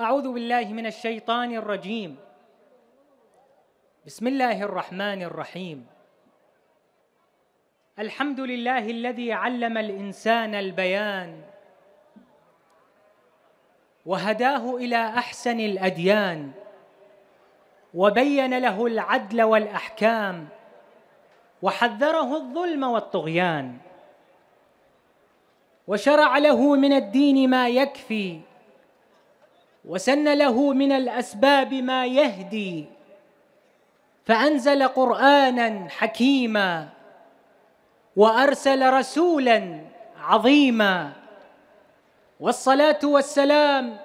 أعوذ بالله من الشيطان الرجيم بسم الله الرحمن الرحيم الحمد لله الذي علم الإنسان البيان وهداه إلى أحسن الأديان وبين له العدل والأحكام وحذره الظلم والطغيان وشرع له من الدين ما يكفي وسن له من الاسباب ما يهدي فانزل قرانا حكيما وارسل رسولا عظيما والصلاه والسلام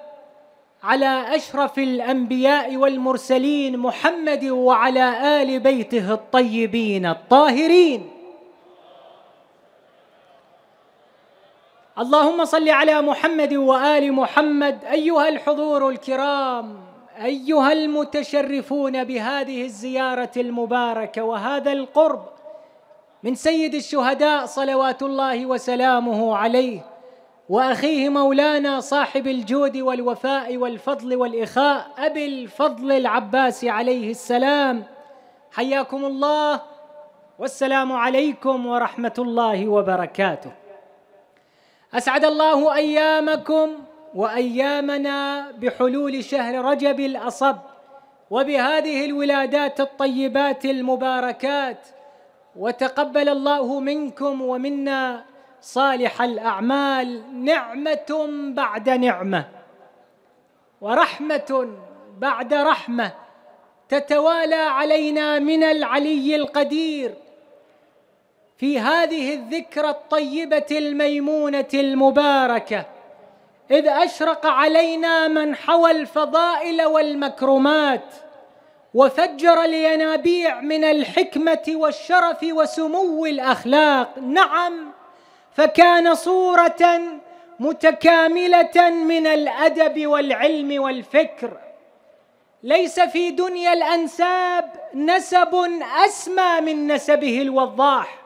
على اشرف الانبياء والمرسلين محمد وعلى ال بيته الطيبين الطاهرين اللهم صل على محمد وال محمد ايها الحضور الكرام ايها المتشرفون بهذه الزياره المباركه وهذا القرب من سيد الشهداء صلوات الله وسلامه عليه واخيه مولانا صاحب الجود والوفاء والفضل والاخاء ابي الفضل العباس عليه السلام حياكم الله والسلام عليكم ورحمه الله وبركاته أسعد الله أيامكم وأيامنا بحلول شهر رجب الأصب وبهذه الولادات الطيبات المباركات وتقبل الله منكم ومنا صالح الأعمال نعمة بعد نعمة ورحمة بعد رحمة تتوالى علينا من العلي القدير في هذه الذكرى الطيبة الميمونة المباركة إذ أشرق علينا من حوى الفضائل والمكرمات وفجر الينابيع من الحكمة والشرف وسمو الأخلاق نعم فكان صورة متكاملة من الأدب والعلم والفكر ليس في دنيا الأنساب نسب أسمى من نسبه الوضاح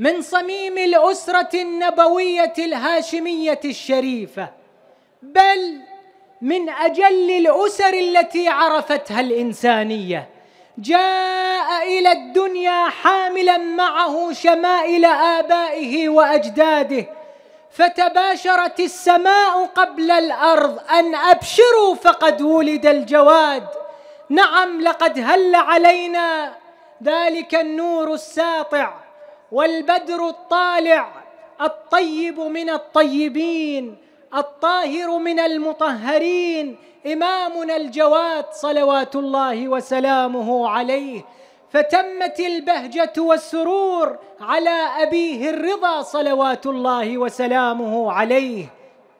من صميم الأسرة النبوية الهاشمية الشريفة بل من أجل الأسر التي عرفتها الإنسانية جاء إلى الدنيا حاملا معه شمائل آبائه وأجداده فتباشرت السماء قبل الأرض أن أبشروا فقد ولد الجواد نعم لقد هل علينا ذلك النور الساطع والبدر الطالع الطيب من الطيبين الطاهر من المطهرين إمامنا الجواد صلوات الله وسلامه عليه فتمت البهجة والسرور على أبيه الرضا صلوات الله وسلامه عليه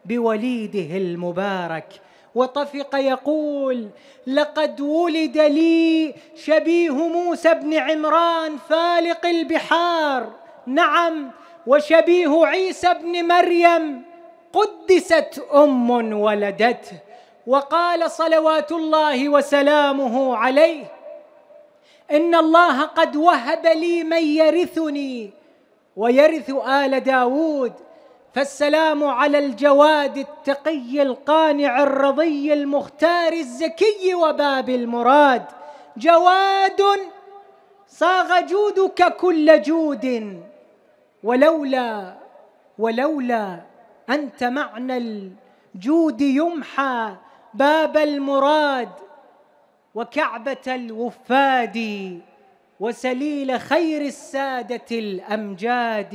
بوليده المبارك وطفق يقول لقد ولد لي شبيه موسى بن عمران فالق البحار نعم وشبيه عيسى بن مريم قدست ام ولدته وقال صلوات الله وسلامه عليه ان الله قد وهب لي من يرثني ويرث ال داود فالسلام على الجواد التقي القانع الرضي المختار الزكي وباب المراد جواد صاغ جودك كل جود ولولا ولولا انت معنى الجود يمحى باب المراد وكعبه الوفاد وسليل خير الساده الامجاد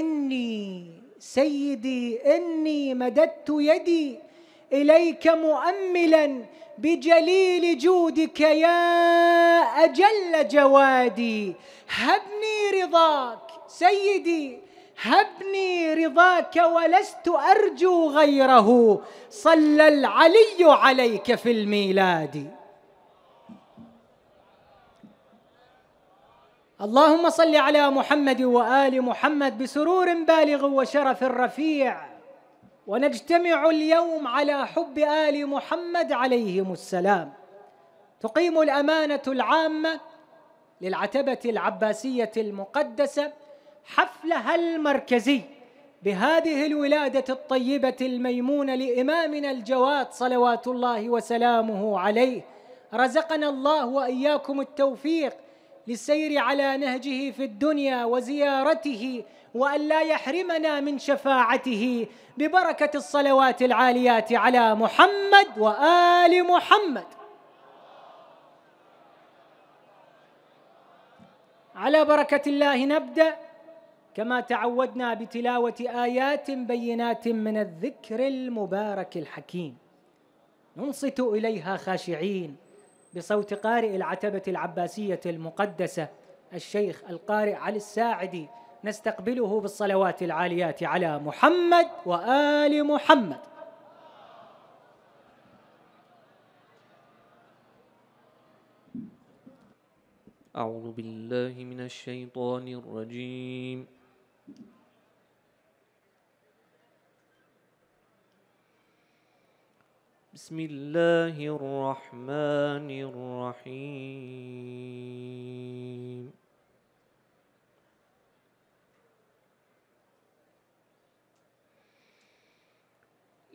اني سيدي اني مددت يدي اليك مؤملا بجليل جودك يا اجل جوادي هبني رضاك سيدي هبني رضاك ولست ارجو غيره صلى العلي عليك في الميلاد اللهم صل على محمد وال محمد بسرور بالغ وشرف رفيع ونجتمع اليوم على حب ال محمد عليهم السلام تقيم الامانه العامه للعتبه العباسيه المقدسه حفلها المركزي بهذه الولاده الطيبه الميمونه لامامنا الجواد صلوات الله وسلامه عليه رزقنا الله واياكم التوفيق للسير على نهجه في الدنيا وزيارته وأن لا يحرمنا من شفاعته ببركة الصلوات العاليات على محمد وآل محمد على بركة الله نبدأ كما تعودنا بتلاوة آيات بينات من الذكر المبارك الحكيم ننصت إليها خاشعين بصوت قارئ العتبة العباسية المقدسة الشيخ القارئ علي الساعدي نستقبله بالصلوات العاليات على محمد وآل محمد أعوذ بالله من الشيطان الرجيم بسم الله الرحمن الرحيم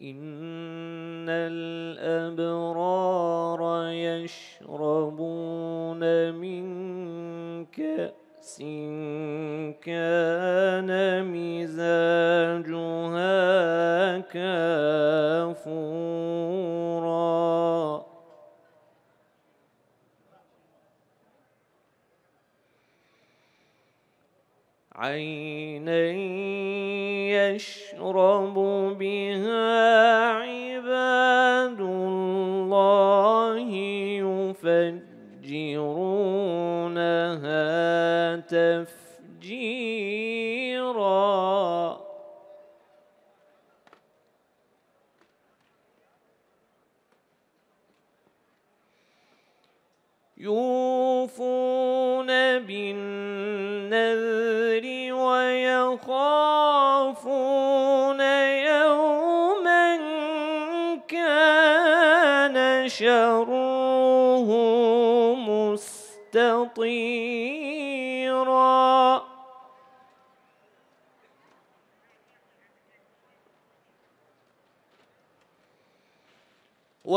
إن الأبرار يشربون من كأس كان مزاجها كافور عينا يشرب بها عباد الله يفجرونها تفجيرا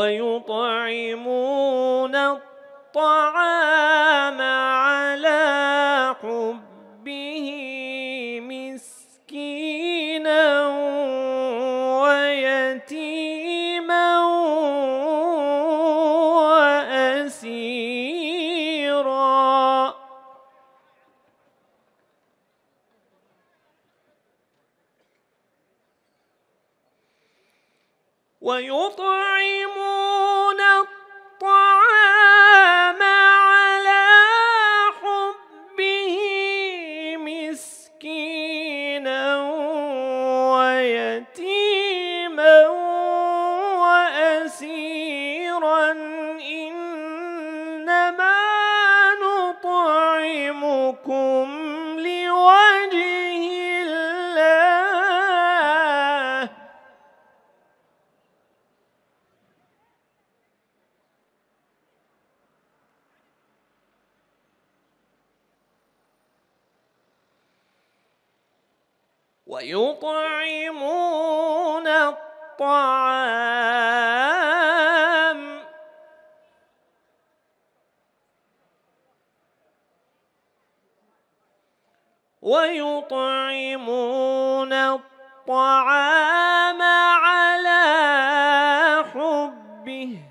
ويطعمون الطعام الطعام ويطعمون الطعام على حبه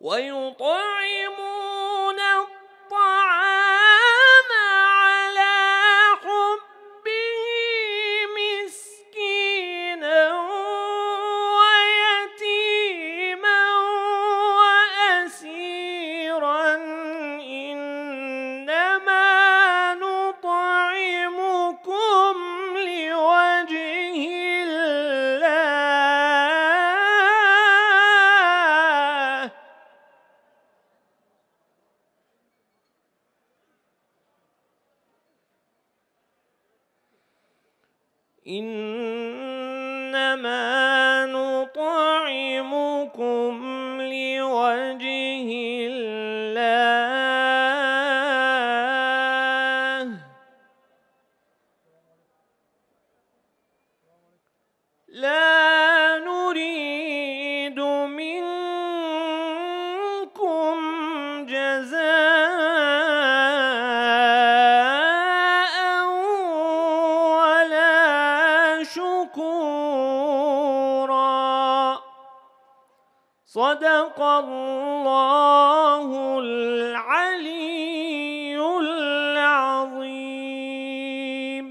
ويطعمون الله العلي العظيم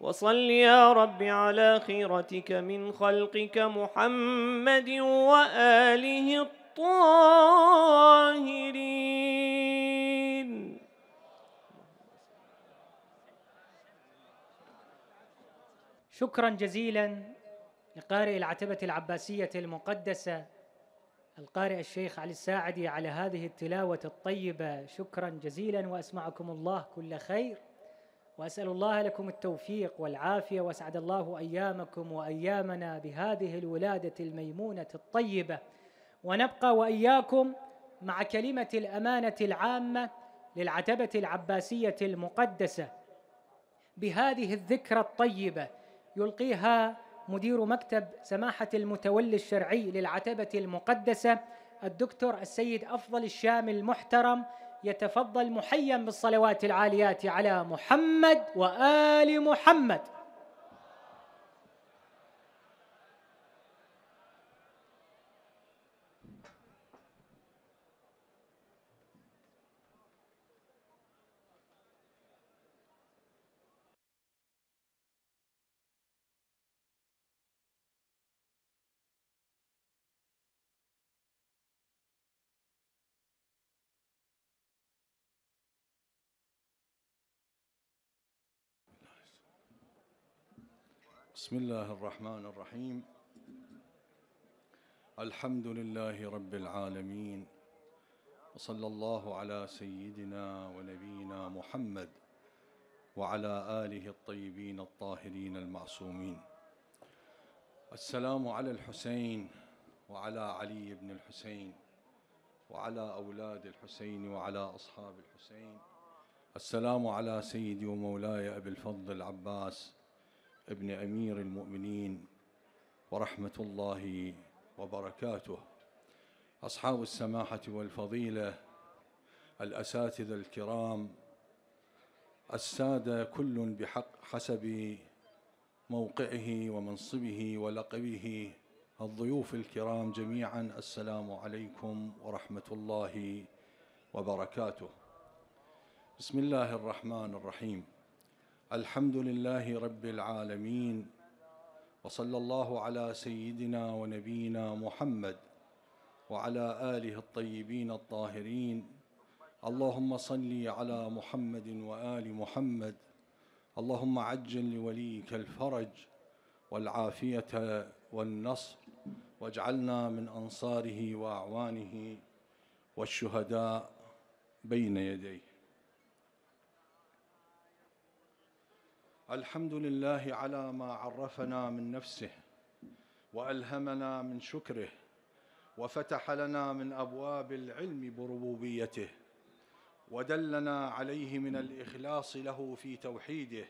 وصل يا رب على خيرتك من خلقك محمد وآله الطاهرين شكرا جزيلا لقارئ العتبة العباسية المقدسة القارئ الشيخ علي الساعدي على هذه التلاوة الطيبة شكرا جزيلا وأسمعكم الله كل خير وأسأل الله لكم التوفيق والعافية وأسعد الله أيامكم وأيامنا بهذه الولادة الميمونة الطيبة ونبقى وإياكم مع كلمة الأمانة العامة للعتبة العباسية المقدسة بهذه الذكرى الطيبة يلقيها مدير مكتب سماحة المتولي الشرعي للعتبة المقدسة الدكتور السيد أفضل الشام المحترم يتفضل محيا بالصلوات العاليات على محمد وآل محمد بسم الله الرحمن الرحيم الحمد لله رب العالمين وصلى الله على سيدنا ونبينا محمد وعلى اله الطيبين الطاهرين المعصومين السلام على الحسين وعلى علي بن الحسين وعلى اولاد الحسين وعلى اصحاب الحسين السلام على سيدي ومولاي ابي الفضل العباس ابن أمير المؤمنين ورحمة الله وبركاته أصحاب السماحة والفضيلة الأساتذة الكرام السادة كل بحق حسب موقعه ومنصبه ولقبه الضيوف الكرام جميعا السلام عليكم ورحمة الله وبركاته بسم الله الرحمن الرحيم الحمد لله رب العالمين وصلى الله على سيدنا ونبينا محمد وعلى اله الطيبين الطاهرين اللهم صل على محمد وال محمد اللهم عجل لوليك الفرج والعافيه والنصر واجعلنا من انصاره واعوانه والشهداء بين يديه الحمد لله على ما عرفنا من نفسه والهمنا من شكره وفتح لنا من ابواب العلم بربوبيته ودلنا عليه من الاخلاص له في توحيده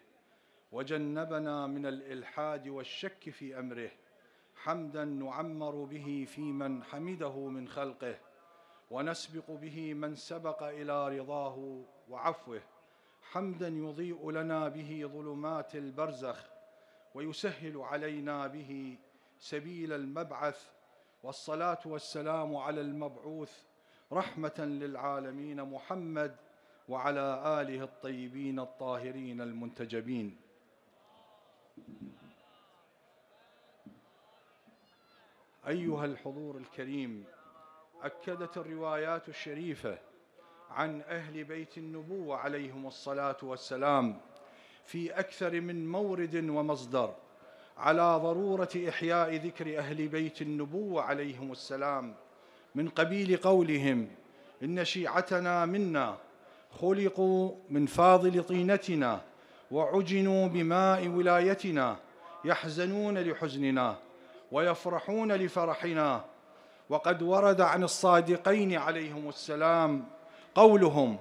وجنبنا من الالحاد والشك في امره حمدا نعمر به في من حمده من خلقه ونسبق به من سبق الى رضاه وعفوه حمدا يضيء لنا به ظلمات البرزخ ويسهل علينا به سبيل المبعث والصلاه والسلام على المبعوث رحمه للعالمين محمد وعلى اله الطيبين الطاهرين المنتجبين ايها الحضور الكريم اكدت الروايات الشريفه عن اهل بيت النبوه عليهم الصلاه والسلام في اكثر من مورد ومصدر على ضروره احياء ذكر اهل بيت النبوه عليهم السلام من قبيل قولهم ان شيعتنا منا خلقوا من فاضل طينتنا وعجنوا بماء ولايتنا يحزنون لحزننا ويفرحون لفرحنا وقد ورد عن الصادقين عليهم السلام قولهم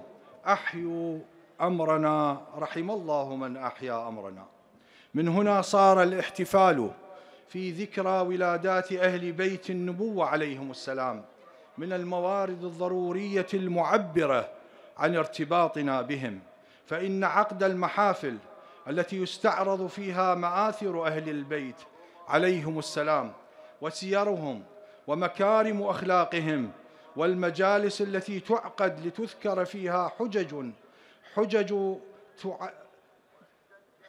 احيوا امرنا رحم الله من احيا امرنا من هنا صار الاحتفال في ذكرى ولادات اهل بيت النبوه عليهم السلام من الموارد الضروريه المعبره عن ارتباطنا بهم فان عقد المحافل التي يستعرض فيها ماثر اهل البيت عليهم السلام وسيرهم ومكارم اخلاقهم والمجالس التي تعقد لتذكر فيها حجج حجج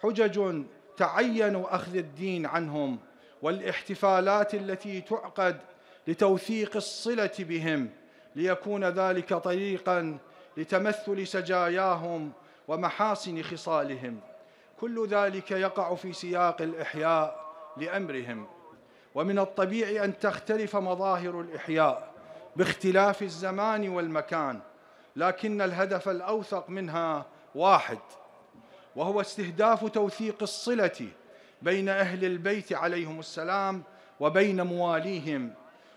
حجج تعين اخذ الدين عنهم والاحتفالات التي تعقد لتوثيق الصله بهم ليكون ذلك طريقا لتمثل سجاياهم ومحاسن خصالهم كل ذلك يقع في سياق الاحياء لامرهم ومن الطبيعي ان تختلف مظاهر الاحياء باختلاف الزمان والمكان لكن الهدف الاوثق منها واحد وهو استهداف توثيق الصله بين اهل البيت عليهم السلام وبين مواليهم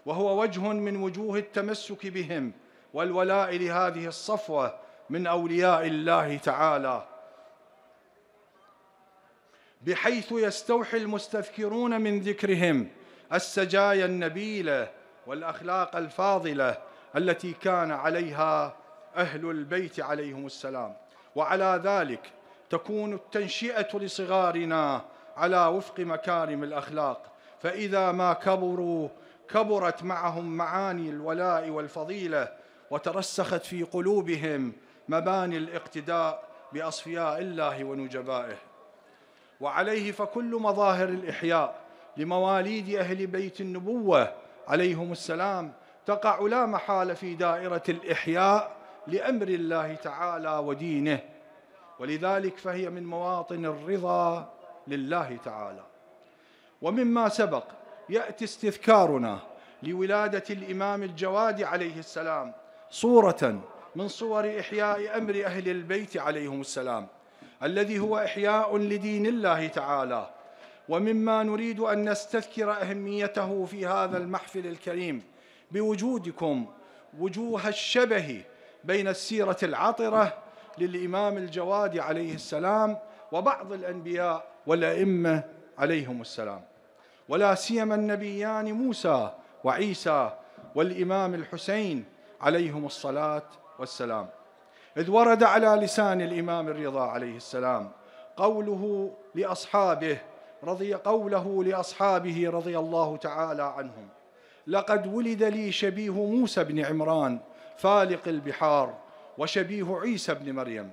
وهو وجه من وجوه التمسك بهم والولاء لهذه الصفوه من اولياء الله تعالى بحيث يستوحي المستذكرون من ذكرهم السجايا النبيله والاخلاق الفاضله التي كان عليها اهل البيت عليهم السلام وعلى ذلك تكون التنشئه لصغارنا على وفق مكارم الاخلاق فاذا ما كبروا كبرت معهم معاني الولاء والفضيله وترسخت في قلوبهم مباني الاقتداء باصفياء الله ونجبائه وعليه فكل مظاهر الاحياء لمواليد اهل بيت النبوه عليهم السلام تقع لا محالة في دائرة الإحياء لأمر الله تعالى ودينه ولذلك فهي من مواطن الرضا لله تعالى ومما سبق يأتي استذكارنا لولادة الإمام الجواد عليه السلام صورة من صور إحياء أمر أهل البيت عليهم السلام الذي هو إحياء لدين الله تعالى ومما نريد أن نستذكر أهميته في هذا المحفل الكريم بوجودكم وجوه الشبه بين السيرة العطرة للإمام الجواد عليه السلام وبعض الأنبياء والأئمة عليهم السلام ولا سيما النبيان موسى وعيسى والإمام الحسين عليهم الصلاة والسلام إذ ورد على لسان الإمام الرضا عليه السلام قوله لأصحابه رضي قوله لاصحابه رضي الله تعالى عنهم لقد ولد لي شبيه موسى بن عمران فالق البحار وشبيه عيسى بن مريم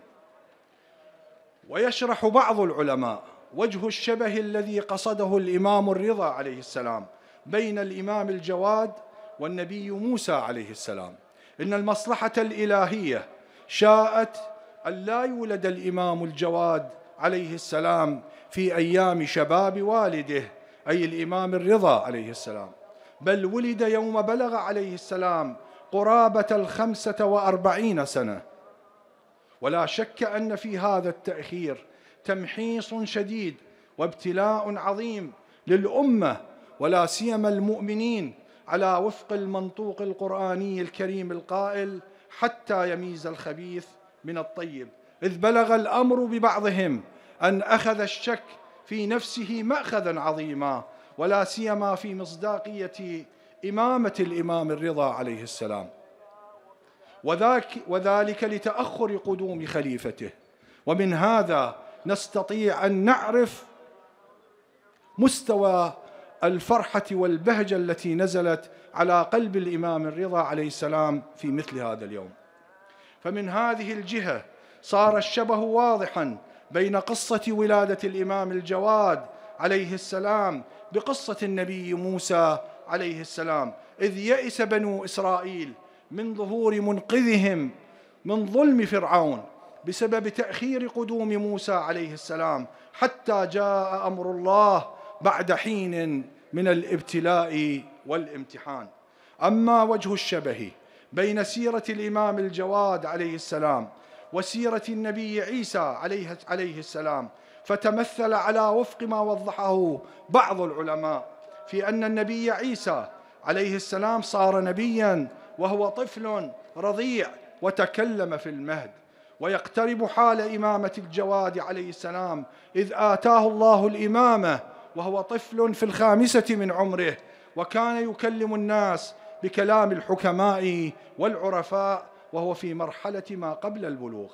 ويشرح بعض العلماء وجه الشبه الذي قصده الامام الرضا عليه السلام بين الامام الجواد والنبي موسى عليه السلام ان المصلحه الالهيه شاءت ان لا يولد الامام الجواد عليه السلام في ايام شباب والده اي الامام الرضا عليه السلام بل ولد يوم بلغ عليه السلام قرابه الخمسه واربعين سنه ولا شك ان في هذا التاخير تمحيص شديد وابتلاء عظيم للامه ولا سيما المؤمنين على وفق المنطوق القراني الكريم القائل حتى يميز الخبيث من الطيب إذ بلغ الأمر ببعضهم أن أخذ الشك في نفسه مأخذا عظيما ولا سيما في مصداقية إمامة الإمام الرضا عليه السلام وذاك وذلك لتأخر قدوم خليفته ومن هذا نستطيع أن نعرف مستوى الفرحة والبهجة التي نزلت على قلب الإمام الرضا عليه السلام في مثل هذا اليوم فمن هذه الجهة صار الشبه واضحا بين قصة ولادة الإمام الجواد عليه السلام بقصة النبي موسى عليه السلام إذ يئس بنو إسرائيل من ظهور منقذهم من ظلم فرعون بسبب تأخير قدوم موسى عليه السلام حتى جاء أمر الله بعد حين من الابتلاء والامتحان أما وجه الشبه بين سيرة الإمام الجواد عليه السلام وسيرة النبي عيسى عليه, عليه السلام فتمثل على وفق ما وضحه بعض العلماء في أن النبي عيسى عليه السلام صار نبيا وهو طفل رضيع وتكلم في المهد ويقترب حال إمامة الجواد عليه السلام إذ آتاه الله الإمامة وهو طفل في الخامسة من عمره وكان يكلم الناس بكلام الحكماء والعرفاء وهو في مرحلة ما قبل البلوغ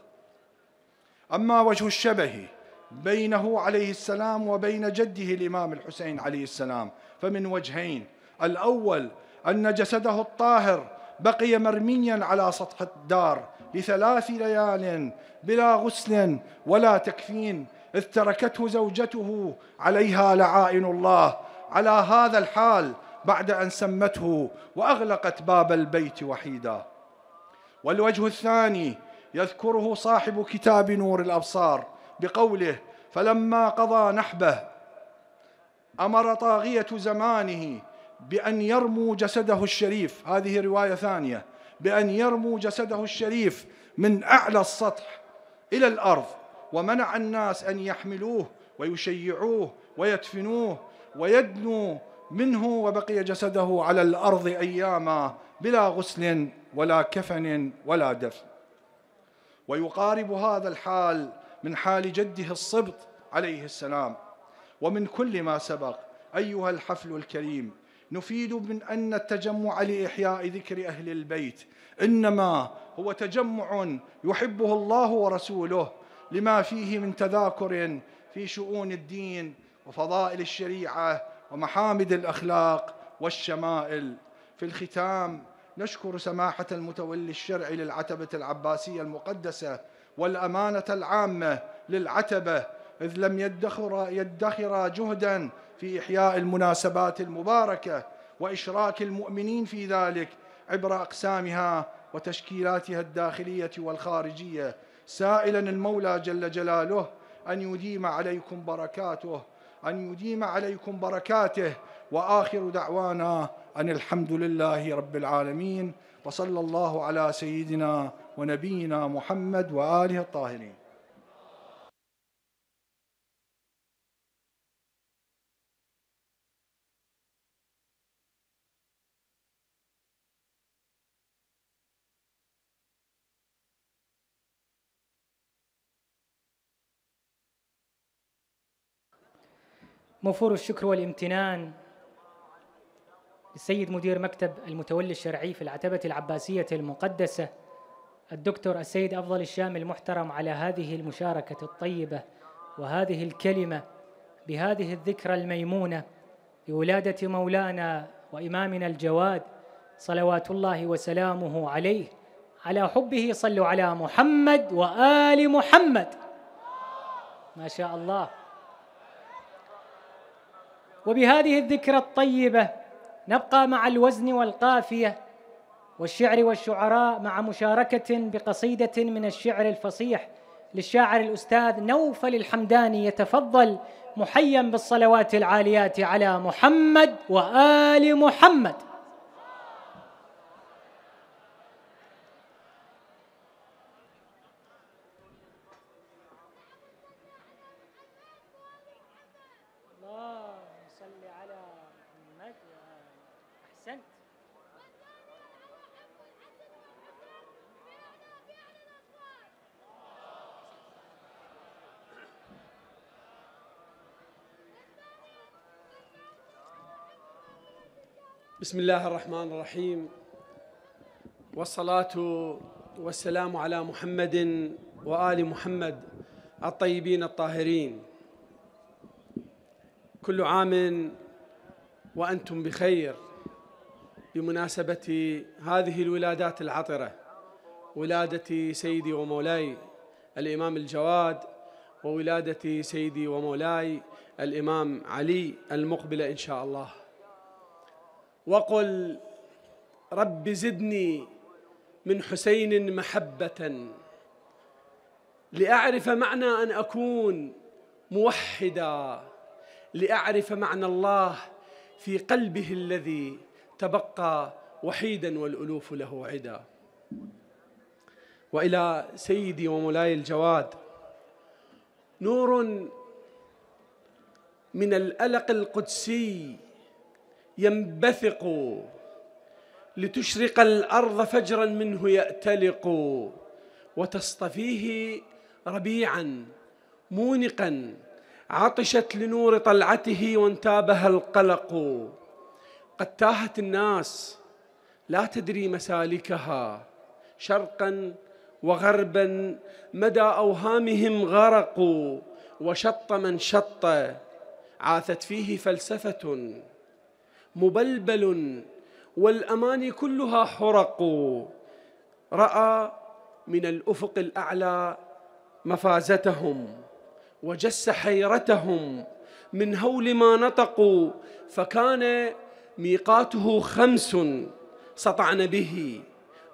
أما وجه الشبه بينه عليه السلام وبين جده الإمام الحسين عليه السلام فمن وجهين الأول أن جسده الطاهر بقي مرميا على سطح الدار لثلاث ليال بلا غسل ولا تكفين إذ تركته زوجته عليها لعائن الله على هذا الحال بعد أن سمته وأغلقت باب البيت وحيداً والوجه الثاني يذكره صاحب كتاب نور الابصار بقوله فلما قضى نحبه امر طاغيه زمانه بان يرموا جسده الشريف هذه روايه ثانيه بان يرموا جسده الشريف من اعلى السطح الى الارض ومنع الناس ان يحملوه ويشيعوه ويدفنوه ويدنوا منه وبقي جسده على الارض اياما بلا غسل ولا كفن ولا دفن ويقارب هذا الحال من حال جده الصبط عليه السلام ومن كل ما سبق أيها الحفل الكريم نفيد من أن التجمع لإحياء ذكر أهل البيت إنما هو تجمع يحبه الله ورسوله لما فيه من تذاكر في شؤون الدين وفضائل الشريعة ومحامد الأخلاق والشمائل في الختام نشكر سماحة المتولي الشرعي للعتبة العباسية المقدسة والأمانة العامة للعتبة إذ لم يدخر, يدخر جهدا في إحياء المناسبات المباركة وإشراك المؤمنين في ذلك عبر أقسامها وتشكيلاتها الداخلية والخارجية سائلا المولى جل جلاله أن يديم عليكم بركاته أن يديم عليكم بركاته واخر دعوانا ان الحمد لله رب العالمين وصلى الله على سيدنا ونبينا محمد واله الطاهرين موفور الشكر والامتنان السيد مدير مكتب المتولي الشرعي في العتبة العباسية المقدسة الدكتور السيد أفضل الشام المحترم على هذه المشاركة الطيبة وهذه الكلمة بهذه الذكرى الميمونة بولادة مولانا وإمامنا الجواد صلوات الله وسلامه عليه على حبه صلوا على محمد وآل محمد ما شاء الله وبهذه الذكرى الطيبة نبقى مع الوزن والقافية والشعر والشعراء مع مشاركة بقصيدة من الشعر الفصيح للشاعر الأستاذ نوفل الحمداني يتفضل محيا بالصلوات العاليات على محمد وآل محمد بسم الله الرحمن الرحيم والصلاة والسلام على محمد وآل محمد الطيبين الطاهرين كل عام وأنتم بخير بمناسبة هذه الولادات العطرة ولادة سيدي ومولاي الإمام الجواد وولادة سيدي ومولاي الإمام علي المقبلة إن شاء الله وقل رب زدني من حسين محبة لأعرف معنى أن أكون موحدا لأعرف معنى الله في قلبه الذي تبقى وحيدا والألوف له عدا وإلى سيدي ومولاي الجواد نور من الألق القدسي ينبثق لتشرق الارض فجرا منه ياتلق وتصطفيه ربيعا مونقا عطشت لنور طلعته وانتابها القلق قد تاهت الناس لا تدري مسالكها شرقا وغربا مدى اوهامهم غرقوا وشط من شط عاثت فيه فلسفه مبلبل والاماني كلها حرق راى من الافق الاعلى مفازتهم وجس حيرتهم من هول ما نطقوا فكان ميقاته خمس سطعن به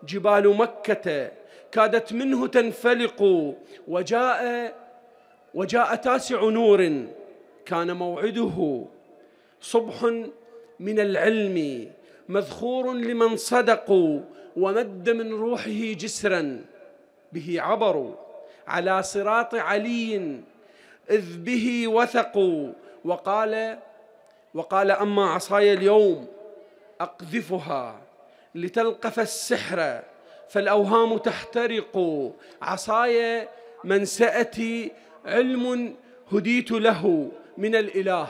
جبال مكه كادت منه تنفلق وجاء وجاء تاسع نور كان موعده صبح من العلم مذخور لمن صدقوا ومد من روحه جسرا به عبروا على صراط علي إذ به وثقوا وقال وقال أما عصاي اليوم أقذفها لتلقف السحر فالأوهام تحترق عصاي من سأتي علم هديت له من الإله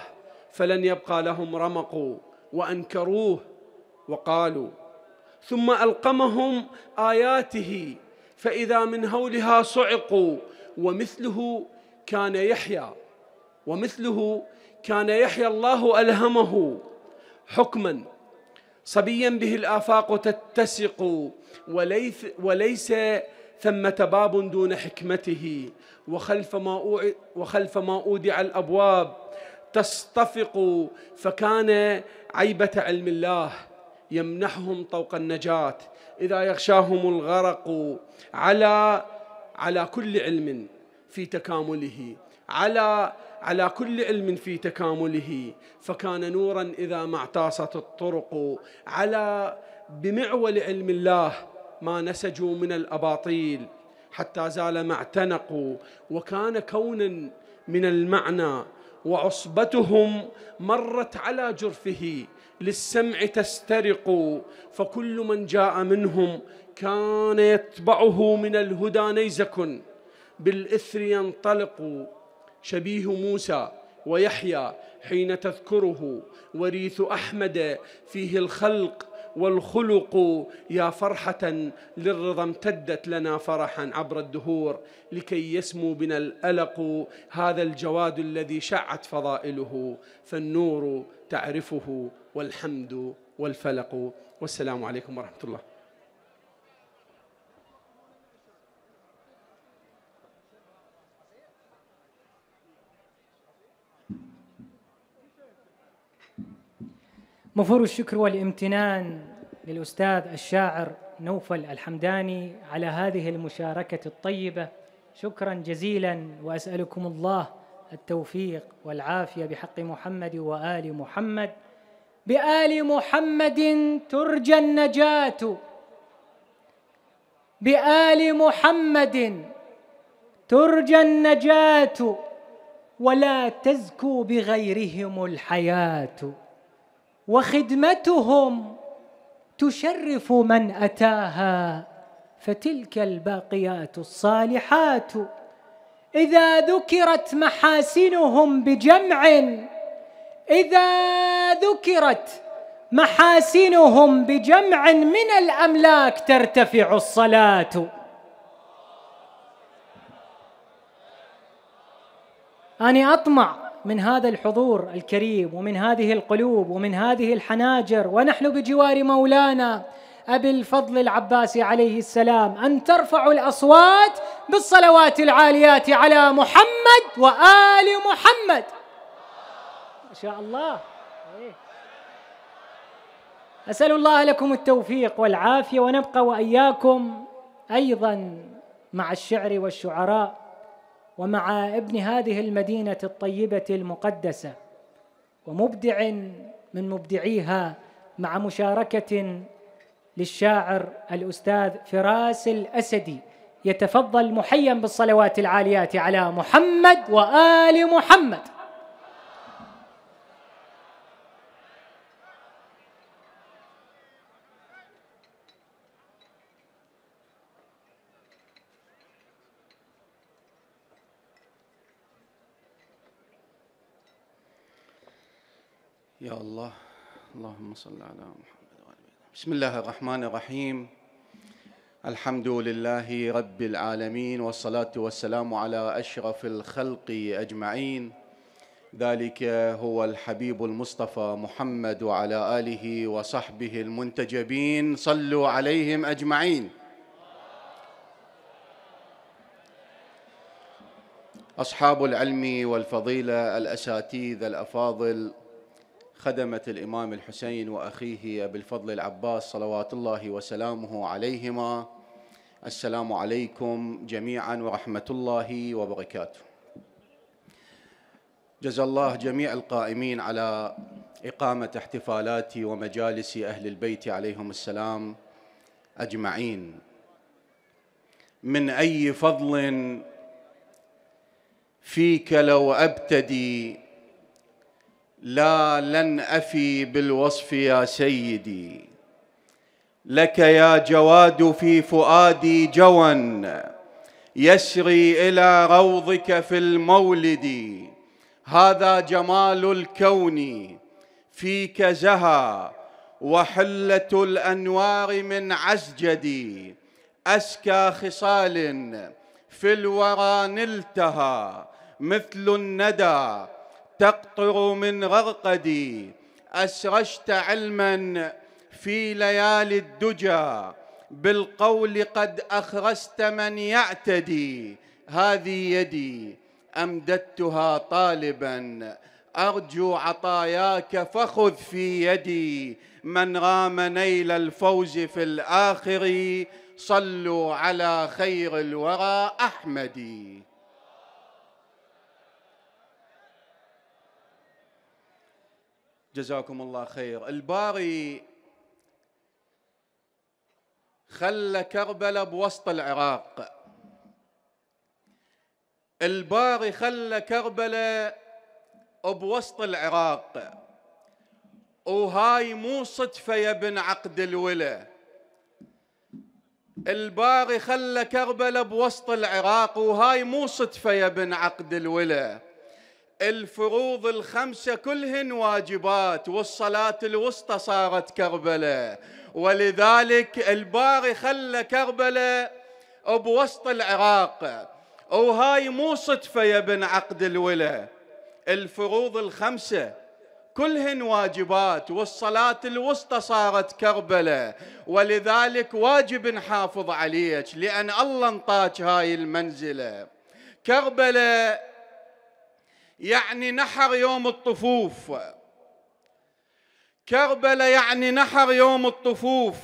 فلن يبقى لهم رمق وانكروه وقالوا ثم القمهم اياته فاذا من هولها صعقوا ومثله كان يحيى ومثله كان يحيى الله الهمه حكما صبيا به الافاق تتسق وليث وليس ثمة باب دون حكمته وخلف ما وخلف ما أودع الأبواب تستفق فكان عيبة علم الله يمنحهم طوق النجاة إذا يغشاهم الغرق على على كل علم في تكامله على على كل علم في تكامله فكان نورا إذا ما اعتاصت الطرق على بمعول علم الله ما نسجوا من الأباطيل حتى زال ما اعتنقوا وكان كونا من المعنى وعصبتهم مرت على جرفه للسمع تسترق فكل من جاء منهم كان يتبعه من الهدى نيزك بالإثر ينطلق شبيه موسى ويحيى حين تذكره وريث أحمد فيه الخلق والخلق يا فرحة للرضا امتدت لنا فرحا عبر الدهور لكي يسمو بنا الألق هذا الجواد الذي شعت فضائله فالنور تعرفه والحمد والفلق والسلام عليكم ورحمة الله مفهور الشكر والامتنان للأستاذ الشاعر نوفل الحمداني على هذه المشاركة الطيبة شكرا جزيلا وأسألكم الله التوفيق والعافية بحق محمد وآل محمد بآل محمد ترجى النجاة بآل محمد ترجى النجاة ولا تزكو بغيرهم الحياه وخدمتهم تشرف من اتاها فتلك الباقيات الصالحات اذا ذكرت محاسنهم بجمع اذا ذكرت محاسنهم بجمع من الاملاك ترتفع الصلاه اني اطمع من هذا الحضور الكريم ومن هذه القلوب ومن هذه الحناجر ونحن بجوار مولانا أبي الفضل العباسي عليه السلام أن ترفعوا الأصوات بالصلوات العاليات على محمد وآل محمد ما شاء الله إيه. أسأل الله لكم التوفيق والعافية ونبقى وإياكم أيضا مع الشعر والشعراء ومع ابن هذه المدينة الطيبة المقدسة ومبدع من مبدعيها مع مشاركة للشاعر الأستاذ فراس الأسدي يتفضل محيا بالصلوات العاليات على محمد وآل محمد الله اللهم صل على محمد وعلى بسم الله الرحمن الرحيم الحمد لله رب العالمين والصلاة والسلام على أشرف الخلق أجمعين ذلك هو الحبيب المصطفى محمد وعلى آله وصحبه المنتجبين صلوا عليهم أجمعين أصحاب العلم والفضيلة الأساتيذ الأفاضل خدمة الإمام الحسين وأخيه بالفضل العباس صلوات الله وسلامه عليهما السلام عليكم جميعا ورحمة الله وبركاته جزا الله جميع القائمين على إقامة احتفالات ومجالس أهل البيت عليهم السلام أجمعين من أي فضل فيك لو أبتدي لا لن افي بالوصف يا سيدي لك يا جواد في فؤادي جوًا يسري الى روضك في المولد هذا جمال الكون فيك زهى وحله الانوار من عسجدي ازكى خصال في الورى نلتها مثل الندى تقطر من غرقدي أسرجت علما في ليالي الدجى بالقول قد أخرست من يعتدي هذه يدي أمددتها طالبا أرجو عطاياك فخذ في يدي من رام نيل الفوز في الآخر صلوا على خير الورى أحمدي جزاكم الله خير الباري خلى كربلاء بوسط العراق الباري خلى كربلاء بوسط العراق وهاي مو صدفة يا ابن عقد الولا الباري خلى كربلاء بوسط العراق وهاي مو صدفة يا ابن عقد الولا الفروض الخمسة كلهن واجبات والصلاة الوسطى صارت كربلة ولذلك الباري خلى كربلة بوسط العراق وهاي مو صدفة يا بن عقد الولا الفروض الخمسة كلهن واجبات والصلاة الوسطى صارت كربلة ولذلك واجب نحافظ عليك لأن الله انطاك هاي المنزلة كربلة يعني نحر يوم الطفوف كربلة يعني نحر يوم الطفوف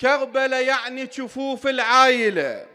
كربلة يعني جفوف العائلة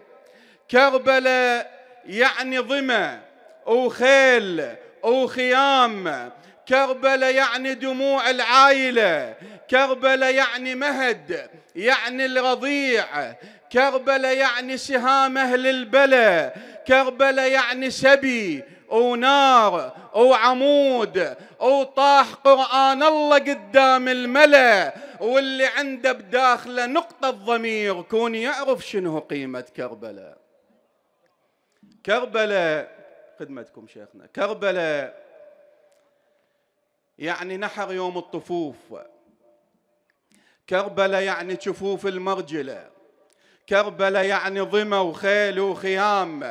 كربلة يعني خيل وخيل وخيام كربلة يعني دموع العائلة كربلة يعني مهد يعني الرضيع كربلة يعني سهام أهل البلد كربلاء يعني سبي أو نار أو عمود أو طاح قرآن الله قدام الملا واللي عنده بداخله نقطة ضمير كون يعرف شنو قيمة كربلاء كربلاء خدمتكم شيخنا كربلاء يعني نحر يوم الطفوف كربلاء يعني شفوف المرجله كربلاء يعني ظما وخيل وخيام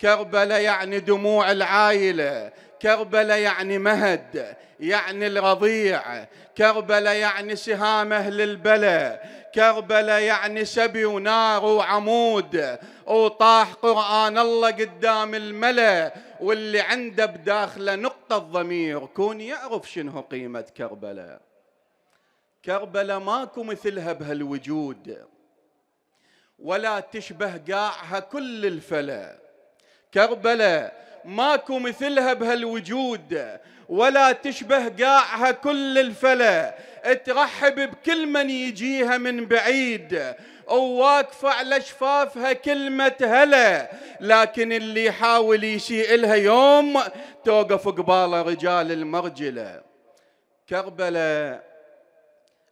كربلة يعني دموع العائلة كربلة يعني مهد يعني الرضيع كربلة يعني سهام أهل البلا كربلة يعني سبي ونار وعمود وطاح قرآن الله قدام الملا واللي عنده بداخله نقطة ضمير كون يعرف شنو قيمة كربلة كربلة ماكو مثلها بهالوجود ولا تشبه قاعها كل الفلا كربلاء ماكو مثلها بهالوجود ولا تشبه قاعها كل الفلا ترحب بكل من يجيها من بعيد وواقفة على شفافها كلمة هلا لكن اللي يحاول يسيء لها يوم توقف قباله رجال المرجلة كربلة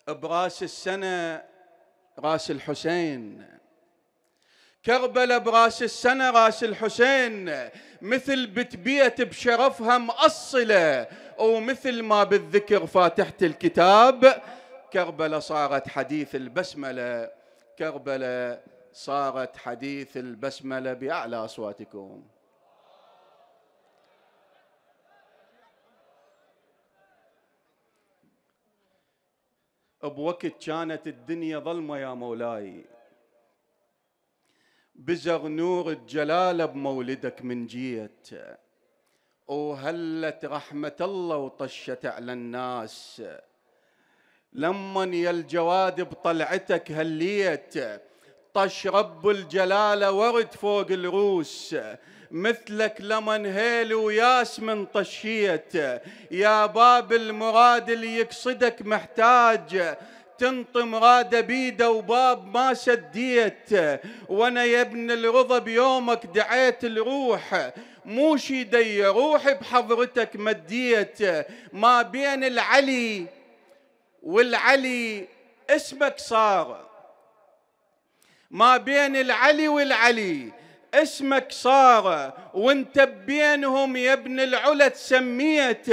براس السنة راس الحسين كربلاء براس السنة راس الحسين مثل بتبيت بشرفها مأصلة ومثل ما بالذكر فاتحة الكتاب كربلاء صارت حديث البسملة كربلاء صارت حديث البسملة بأعلى أصواتكم بوقت كانت الدنيا ظلمة يا مولاي بزغ نور الجلالة بمولدك من جيت وهلت رحمة الله وطشت على الناس لمن يا الجواد بطلعتك هليت طش رب الجلالة ورد فوق الروس مثلك لمن هيل وياس من طشيت يا باب المراد اللي يقصدك محتاج تنطم راد بيده وباب ما شديت وانا يا ابن الرضا بيومك دعيت الروح مو شيدي روحي بحضرتك مديت ما بين العلي والعلي اسمك صار ما بين العلي والعلي اسمك صار وانت بينهم يا ابن العلا تسميت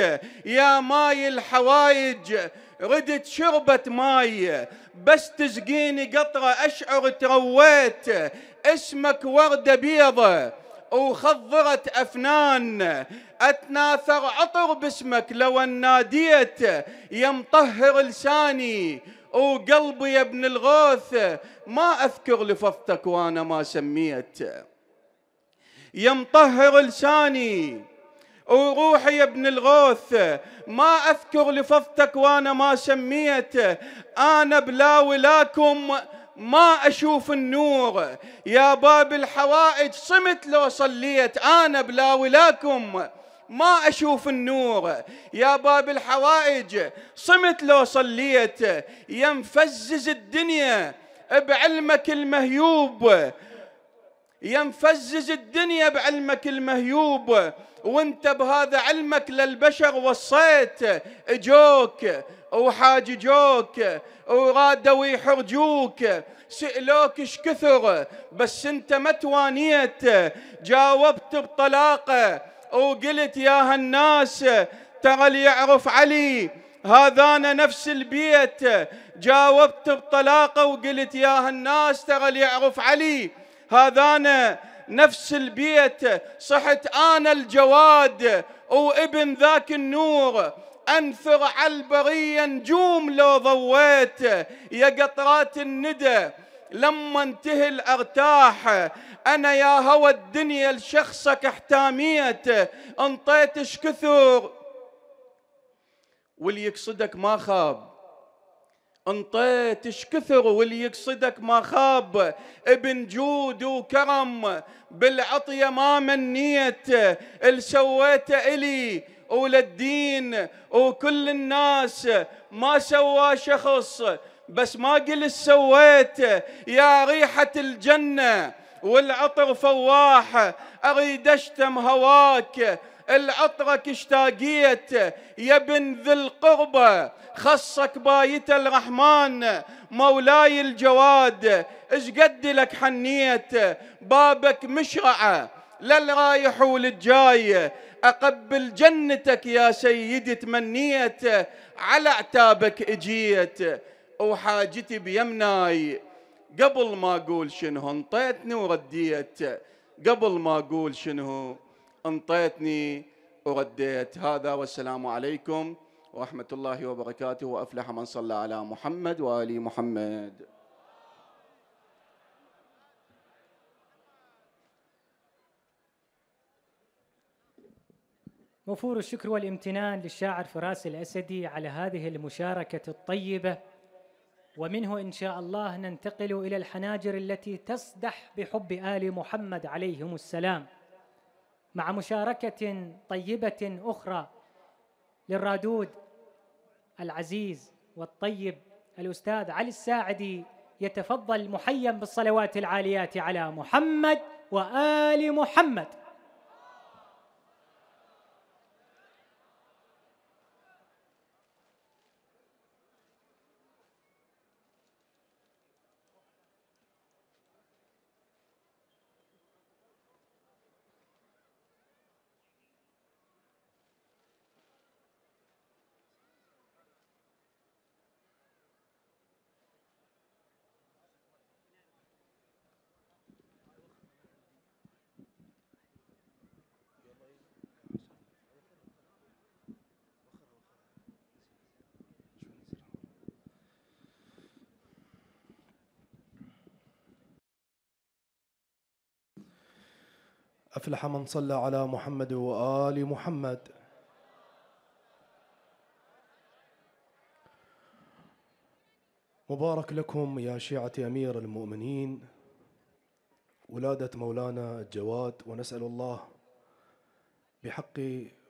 يا ماي الحوايج ردت شربة ماي بس تسقيني قطرة أشعر ترويت اسمك وردة بيضة وخضرت أفنان أتناثر عطر باسمك لو ناديت يا مطهر لساني وقلبي يا ابن الغوث ما أذكر لفظتك وأنا ما سميت يا مطهر لساني وروحي يا ابن الغوث ما أذكر لفظتك وأنا ما شميت أنا بلا ولاكم ما أشوف النور يا باب الحوائج صمت لو صليت أنا بلا ولاكم ما أشوف النور يا باب الحوائج صمت لو صليت ينفزز الدنيا بعلمك المهيوب ينفزز الدنيا بعلمك المهيوب وانت بهذا علمك للبشر وصيت اجوك وحاججوك ورادوا يحرجوك سألوك ايش كثر بس انت ما توانيت جاوبت بطلاقه وقلت يا هالناس ترى اللي يعرف علي هذانا نفس البيت جاوبت بطلاقه وقلت يا هالناس ترى اللي يعرف علي هذانا نفس البيت صحت أنا الجواد وابن ذاك النور أنثر على البرية نجوم لو ضويت يا قطرات الندى لما انتهي الارتاح انا يا هوى الدنيا لشخصك احتاميت انطيتش كثر واللي يقصدك ما خاب انطيت كثر واللي يقصدك ما خاب ابن جود وكرم بالعطية ما منيت اللي سويته إلي وللدين وكل الناس ما سوى شخص بس ما قلت سويت يا ريحة الجنة والعطر فواح أريد أشتم هواك العطرك اشتاقيت يا ابن ذي القربة خصك بايت الرحمن مولاي الجواد اش قد لك حنيت بابك مشرعة للرايح وللجاي أقبل جنتك يا سيدي تمنيت على عتابك اجيت وحاجتي بيمناي قبل ما اقول شنو انطيتني ورديت قبل ما اقول شنو انطيتني ورديت هذا والسلام عليكم ورحمة الله وبركاته وأفلح من صلى على محمد وآل محمد وفور الشكر والامتنان للشاعر فراس الأسدي على هذه المشاركة الطيبة ومنه إن شاء الله ننتقل إلى الحناجر التي تصدح بحب آل محمد عليهم السلام مع مشاركة طيبة أخرى للرادود العزيز والطيب الأستاذ علي الساعدي يتفضل محيا بالصلوات العاليات على محمد وآل محمد أفلح من صلى على محمد وآل محمد مبارك لكم يا شيعة أمير المؤمنين ولادة مولانا الجواد ونسأل الله بحق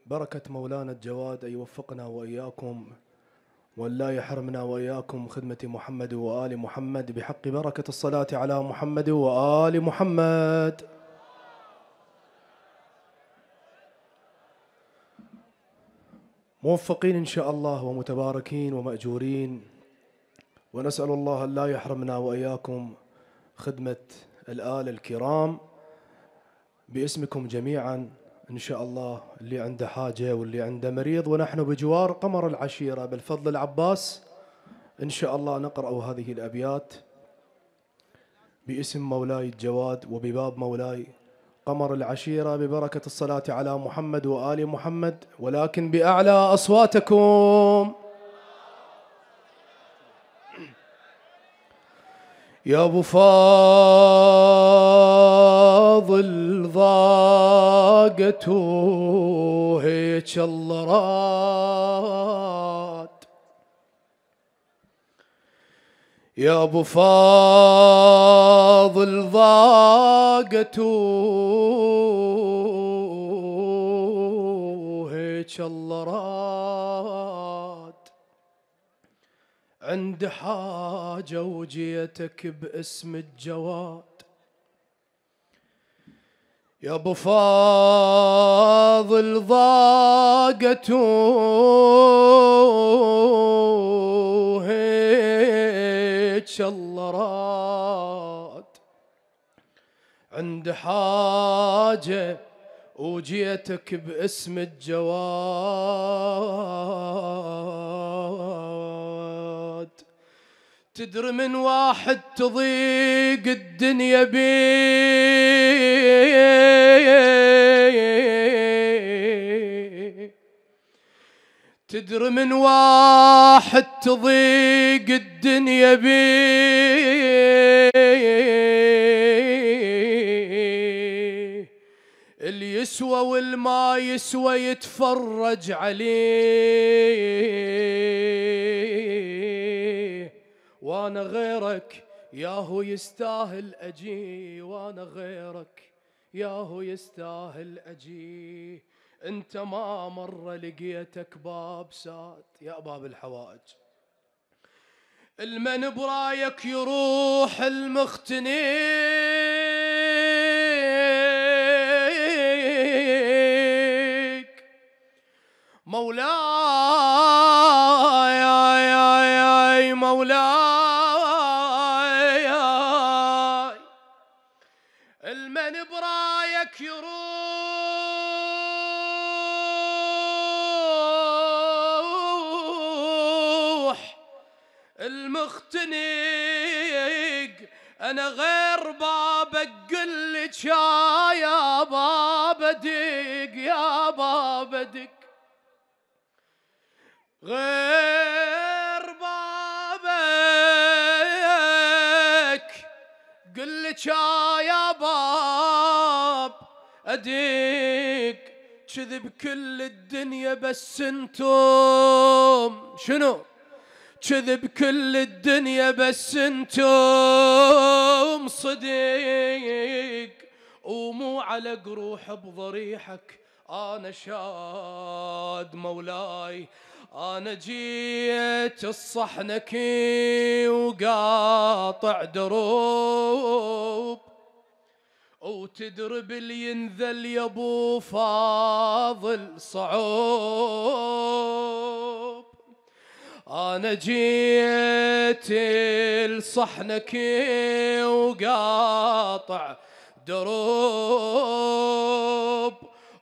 بركة مولانا الجواد أن يوفقنا وإياكم وأن لا يحرمنا وإياكم خدمة محمد وآل محمد بحق بركة الصلاة على محمد وآل محمد موفقين إن شاء الله ومتباركين ومأجورين ونسأل الله أن لا يحرمنا وإياكم خدمة الآل الكرام باسمكم جميعا إن شاء الله اللي عنده حاجة واللي عنده مريض ونحن بجوار قمر العشيرة بالفضل العباس إن شاء الله نقرأ هذه الأبيات باسم مولاي الجواد وبباب مولاي قمر العشيرة ببركة الصلاة على محمد وآل محمد ولكن بأعلى أصواتكم يا أبو فاضل ضاقت هيك الله راد يا أبو فاضل ضاقت ضاقته هيك الله راد عند حاجة وجيتك باسم الجواد يا ابو فاضل ضاقته هيك الله راد عند حاجة وجيتك باسم الجواد تدري من واحد تضيق الدنيا بيه تدري من واحد تضيق الدنيا بيه يسوى والما يسوى يتفرج عليه وانا غيرك ياهو يستاهل اجي وانا غيرك ياهو يستاهل اجي انت ما مره لقيتك باب ساد يا باب الحوائج المن برايك يروح المختنين مولاي مولاي, مولاي المن برايك يروح المختنق انا غير بابك قلت يا بابا دق يا بابا دق غير بابك قلت يا باب اديك كذب كل الدنيا بس انتم شنو كذب كل الدنيا بس انتم صديق ومو على قروح بضريحك انا شاد مولاي أنا جيت الصحنك وقاطع دروب وتدرب اللي ينذل يا ابو فاضل صعوب انا جيت لصحنكي وقاطع دروب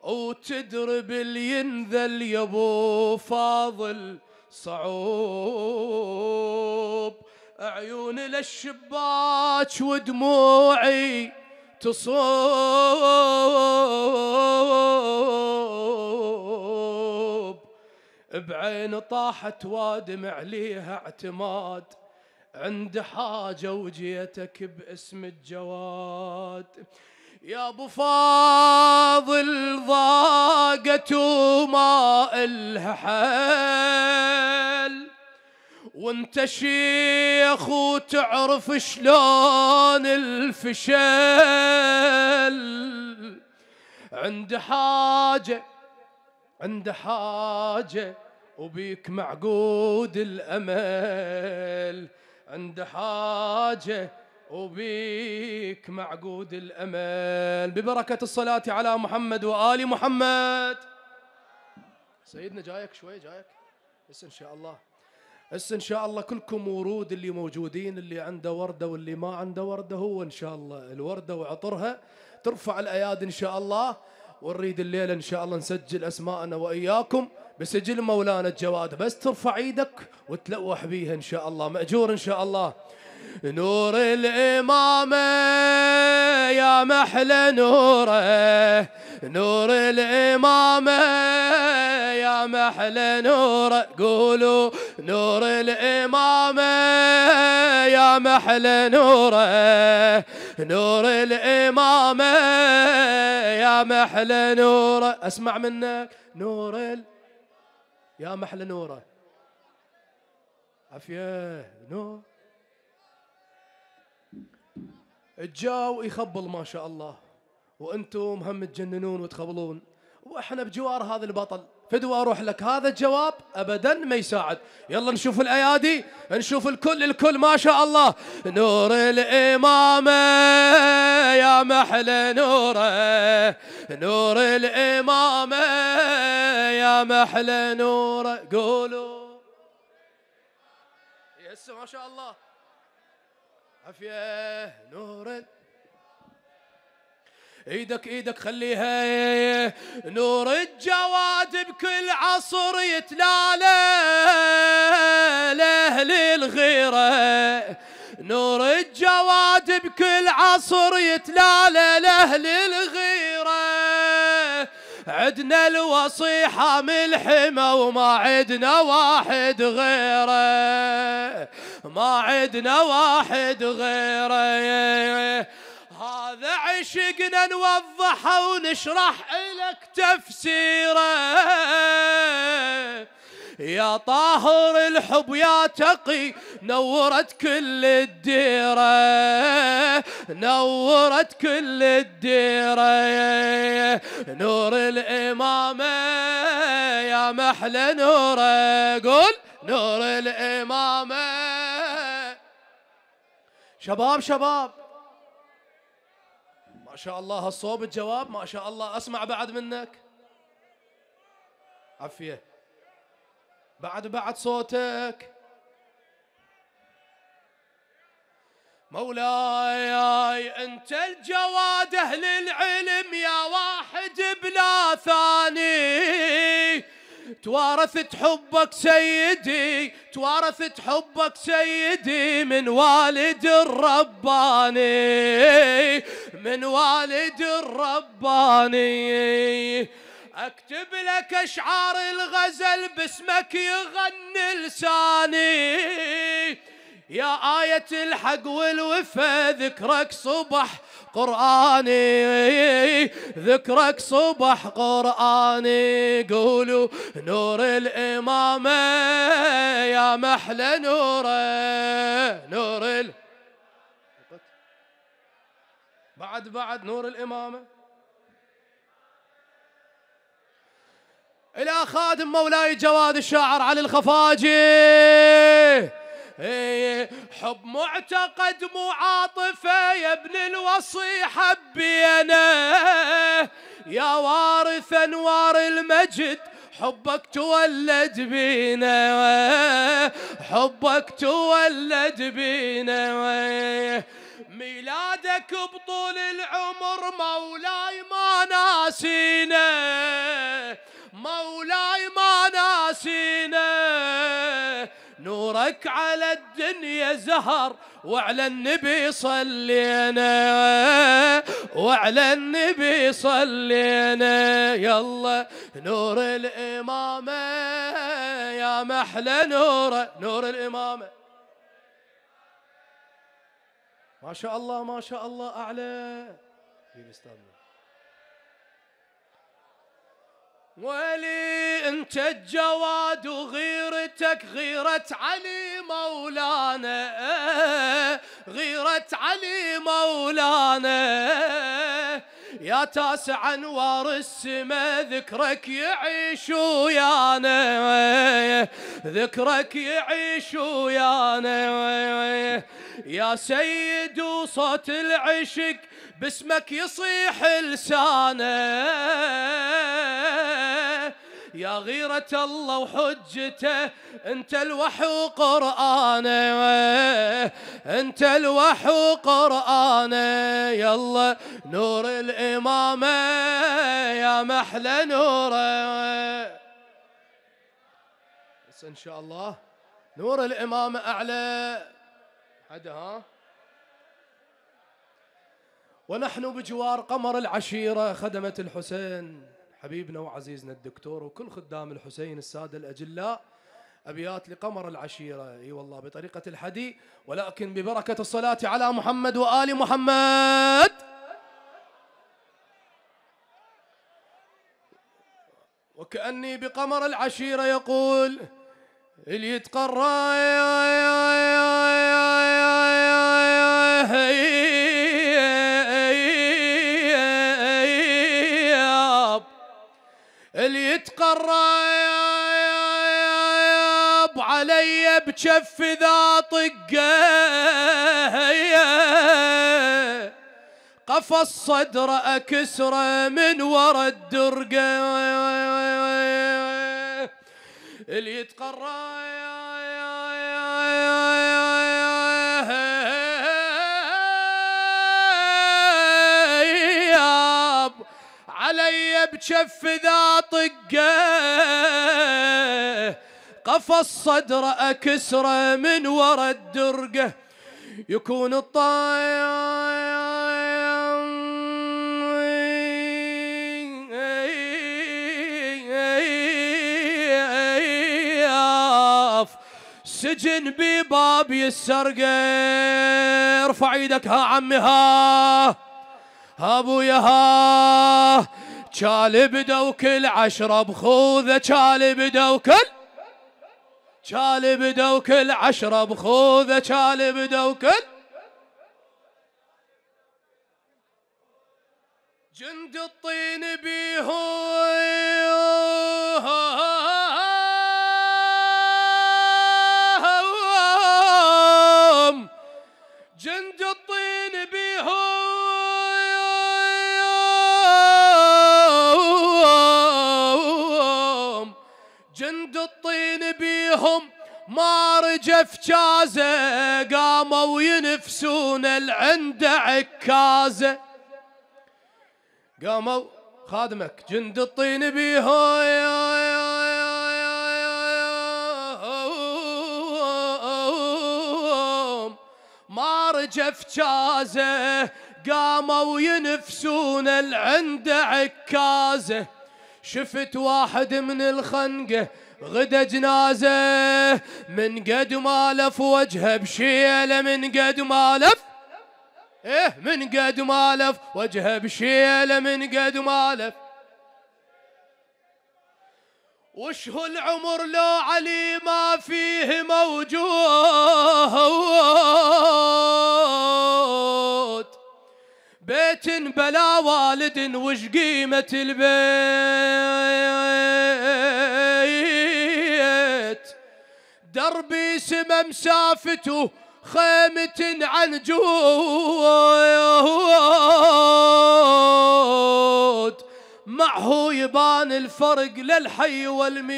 وتدرب الينذل يا ابو فاضل صعوب عيون للشباك ودموعي تصوب بعين طاحت وادم عليها اعتماد عند حاجة وجيتك باسم الجواد يا ابو فاضل ضاقت وما الها حل وانت شيخ وتعرف شلون الفشل عند حاجة عند حاجة وبيك معقود الأمل عند حاجة وبيك معقود الأمل ببركة الصلاة على محمد وآل محمد سيدنا جايك شوي جايك بس إن شاء الله بس إن شاء الله كلكم ورود اللي موجودين اللي عنده وردة واللي ما عنده وردة هو إن شاء الله الوردة وعطرها ترفع الأياد إن شاء الله ونريد الليلة إن شاء الله نسجل أسماءنا وإياكم بسجل مولانا الجواد بس ترفع ايدك وتلوح بيها إن شاء الله مأجور إن شاء الله نور الإمامة يا محلى نوره نور الإمامة يا محلى نوره قولوا نور الإمامة يا محلى نوره نور الإمامة يا محلى نوره أسمع منك نور ال... يا محلى نوره عفية نور الجو يخبل ما شاء الله وانتم هم تجننون وتخبلون واحنا بجوار هذا البطل فدوى اروح لك هذا الجواب ابدا ما يساعد يلا نشوف الايادي نشوف الكل الكل ما شاء الله نور الامامه يا محلى نوره نور الامامه يا محلى نوره قولوا يس ما شاء الله عافية نور ايدك ايدك خليها نور الجواد بكل عصر يتلالى لاهل الغيره نور الجواد بكل عصر يتلالى لاهل الغيره عدنا الوصيحة ملحمة وما عدنا واحد غيره ما عدنا واحد غيره هذا عشقنا نوضحه ونشرح لك تفسيره يا طاهر الحب يا تقي نورت كل الديرة نورت كل الديرة نور الإمامة يا محلى نوره قول نور الإمامة شباب شباب ما شاء الله هالصوب الجواب ما شاء الله اسمع بعد منك عفيه بعد بعد صوتك مولاي انت الجواد اهل العلم يا واحد بلا ثاني توارثت حبك سيدي توارثت حبك سيدي من والد الرباني من والد الرباني اكتب لك اشعار الغزل باسمك يغني لساني يا آية الحق والوفا ذكرك صبح قرآني ذكرك صبح قرآني قولوا نور الإمامة يا محلى نوره نور ال... بعد بعد نور الإمامة إلى خادم مولاي جواد الشاعر علي الخفاجي إيه، حب معتقد مو عاطفة يا ابن الوصي حبينا يا وارث أنوار المجد حبك تولد بينا حبك تولد بينا ميلادك بطول العمر مولاي ما ناسينا نورك على الدنيا زهر وعلى النبي صلينا وعلى النبي صلينا يلا نور الإمامة يا محلى نوره نور الإمامة ما شاء الله ما شاء الله أعلى ولي انت الجواد وغيرتك غيرة علي مولانا غيرة علي مولانا يا تاسع انوار السما ذكرك يعيش ويانا ذكرك يعيش ويانا يا سيد وصوت العشق باسمك يصيح لسانه يا غيرة الله وحجته انت الوحي وقرآنه انت الوحي وقرآنه يلا نور الإمامة يا محلى نوره بس ان شاء الله نور الإمامة أعلى ها ونحن بجوار قمر العشيرة خدمة الحسين حبيبنا وعزيزنا الدكتور وكل خدام الحسين السادة الأجلاء أبيات لقمر العشيرة أي والله بطريقة الحدي ولكن ببركة الصلاة على محمد وآل محمد وكأني بقمر العشيرة يقول اللي يتقرأ يتقرب علي بجف ذا طقه قفص الصدر اكسره من ورا الدرقه اللي يتقرب علي بجف ذا طقه قفص الصدر اكسره من ورا الدرقه يكون الطايف سجن بباب السرقه ارفع ايدك ها عمي ها ابويا ها شال بدو كل عشرة بخوذة شال بدو كل شال بدو كل عشرة بخوذة شال بدو كل جند الطين بيهو ما رجف جازه قاموا ينفسون العند عكازه قاموا خادمك جند الطين بيه ما رجف جازه قاموا ينفسون العند عكازه شفت واحد من الخنقه غدا جنازه من قد ما لف وجهه بشيله من قد ما لف ايه من قد ما لف وجهه بشيله من قد ما لف وش هو العمر لو علي ما فيه موجود بيت بلا والد وش قيمة البيت دربي سما مسافته خيمة عن جود معه يبان الفرق للحي والميت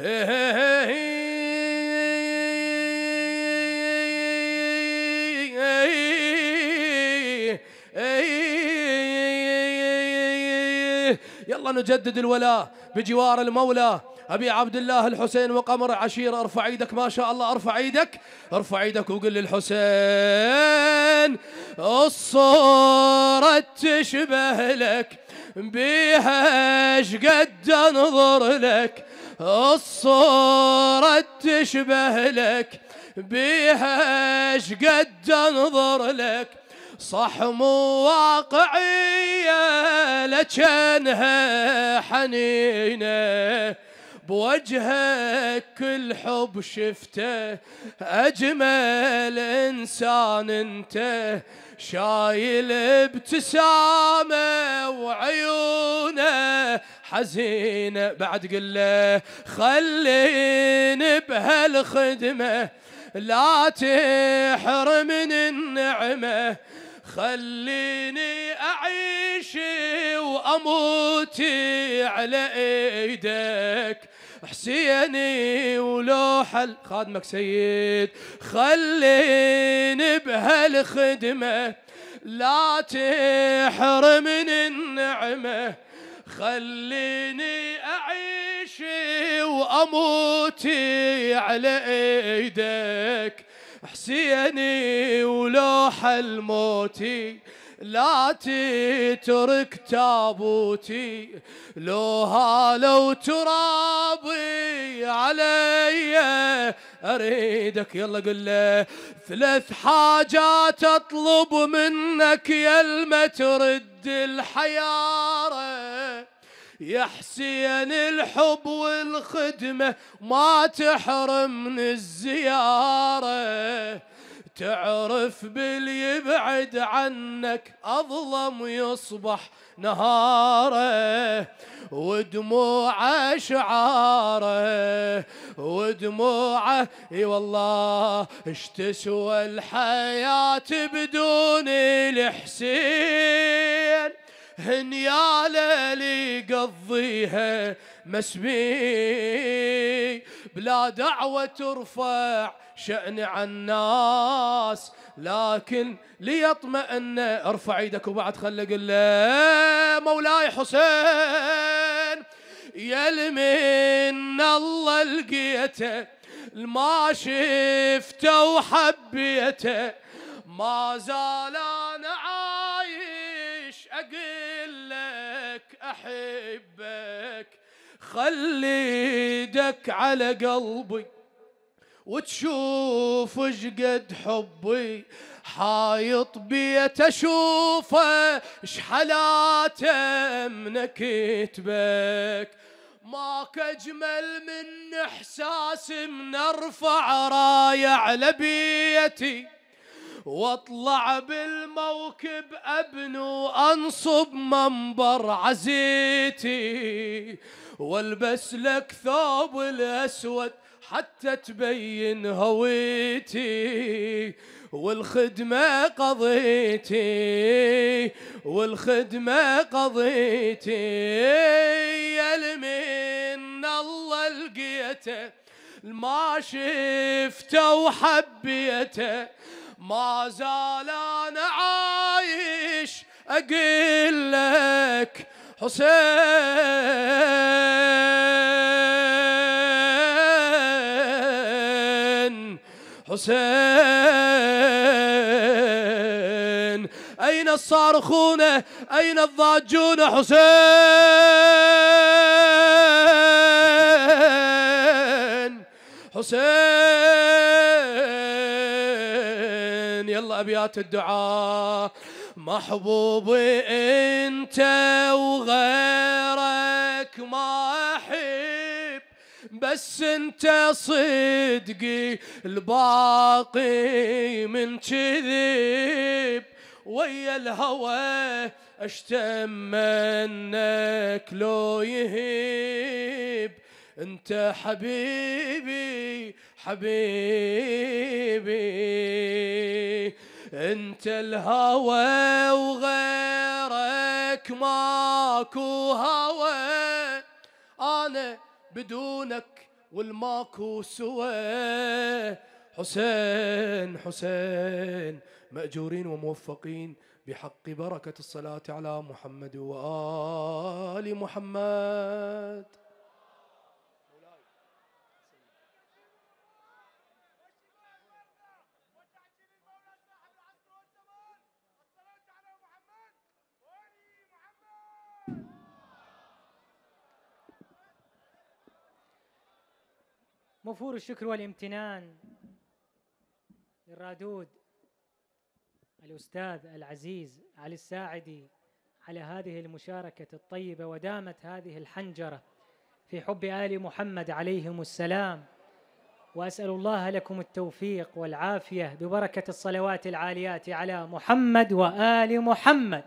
إيه، إيه، إيه، إيه، يلا نجدد الولاء بجوار المولى أبي عبد الله الحسين وقمر عشيرة ارفع ايدك ما شاء الله ارفع ايدك ارفع ايدك وقل للحسين الصورة تشبه لك بيها شقد انظر لك الصورة تشبه لك بيها شقد انظر لك صح مو واقعية لجنها حنينة بوجهك كل حب شفته أجمل إنسان أنت شايل ابتسامة وعيونه حزينة بعد قل له خليني بهالخدمة لا تحرمني النعمة خليني أعيش وأموت على إيدك حسيني ولو حل خادمك سيد خليني بهالخدمة لا تحرمني النعمة خليني أعيش وأموت على إيدك نسيني ولوح الموتي لا تترك تابوتي لو هالو ترابي علي اريدك يلا قل له ثلاث حاجات اطلب منك يا ترد الحياره يا حسين الحب والخدمة ما تحرمن الزيارة تعرف باللي يبعد عنك أظلم يصبح نهاره ودموعه شعاره ودموعه اي والله اش تسوى الحياة بدون الحسين هنيالة لي قضيها مسبي بلا دعوة ترفع شأن عن الناس لكن ليطمئن ارفع ايدك وبعد خلي اقول مولاي حسين يا لمن الله لقيته ما شفته وحبيته ما زال انا عارف أحبك خلي ايدك على قلبي وتشوف شقد حبي حايط بيت اشوفه شحلاته من كتبك ماك اجمل من احساس من ارفع رايه على بيتي واطلع بالموكب ابنو انصب منبر عزيتي والبس لك ثوب الاسود حتى تبين هويتي والخدمة قضيتي والخدمة قضيتي يا لمن الله لقيته ما شفته وحبيته ما زال انا عايش اقول لك حسين حسين أين الصارخون أين الضاجون حسين حسين يلا ابيات الدعاء محبوبي انت وغيرك ما احب بس انت صدقي الباقي من كذب ويا الهوى اشتمنك لو يهيب انت حبيبي حبيبي انت الهوى وغيرك ماكو هوى انا بدونك والماكو سوى حسين حسين مأجورين وموفقين بحق بركة الصلاة على محمد وآل محمد وفور الشكر والامتنان للرادود الأستاذ العزيز علي الساعدي على هذه المشاركة الطيبة ودامت هذه الحنجرة في حب آل محمد عليهم السلام وأسأل الله لكم التوفيق والعافية ببركة الصلوات العاليات على محمد وآل محمد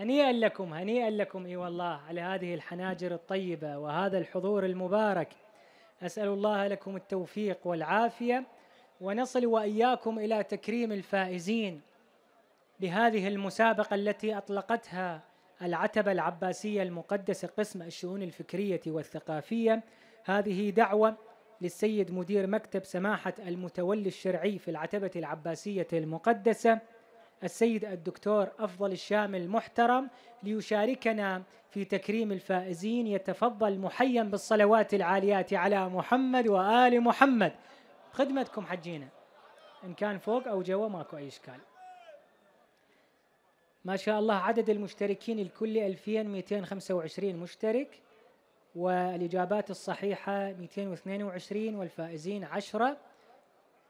هنيئا لكم هنيئا لكم اي والله على هذه الحناجر الطيبه وهذا الحضور المبارك اسال الله لكم التوفيق والعافيه ونصل واياكم الى تكريم الفائزين بهذه المسابقه التي اطلقتها العتبه العباسيه المقدسه قسم الشؤون الفكريه والثقافيه هذه دعوه للسيد مدير مكتب سماحه المتولي الشرعي في العتبه العباسيه المقدسه السيد الدكتور أفضل الشامل المحترم ليشاركنا في تكريم الفائزين يتفضل محيا بالصلوات العاليات على محمد وآل محمد خدمتكم حجينا إن كان فوق أو جوا ماكو أي إشكال ما شاء الله عدد المشتركين الكل 2225 مشترك والإجابات الصحيحة 222 والفائزين 10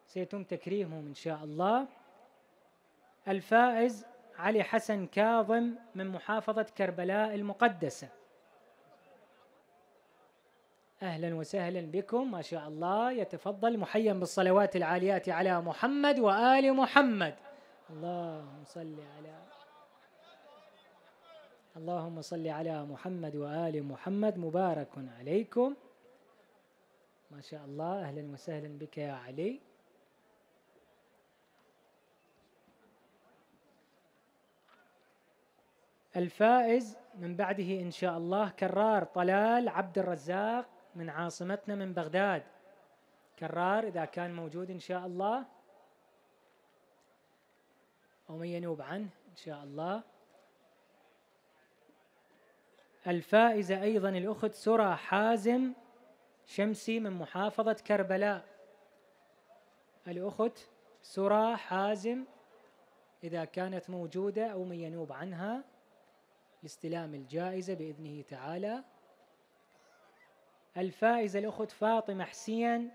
سيتم تكريمهم إن شاء الله الفائز علي حسن كاظم من محافظة كربلاء المقدسة أهلا وسهلا بكم ما شاء الله يتفضل محيا بالصلوات العاليات على محمد وآل محمد اللهم صل على اللهم صل على محمد وآل محمد مبارك عليكم ما شاء الله أهلا وسهلا بك يا علي الفائز من بعده إن شاء الله كرار طلال عبد الرزاق من عاصمتنا من بغداد كرار إذا كان موجود إن شاء الله أو من ينوب عنه إن شاء الله الفائزة أيضا الأخت سرى حازم شمسي من محافظة كربلاء الأخت سرى حازم إذا كانت موجودة أو من ينوب عنها لاستلام الجائزة بإذنه تعالى الفائزة الأخت فاطمة حسين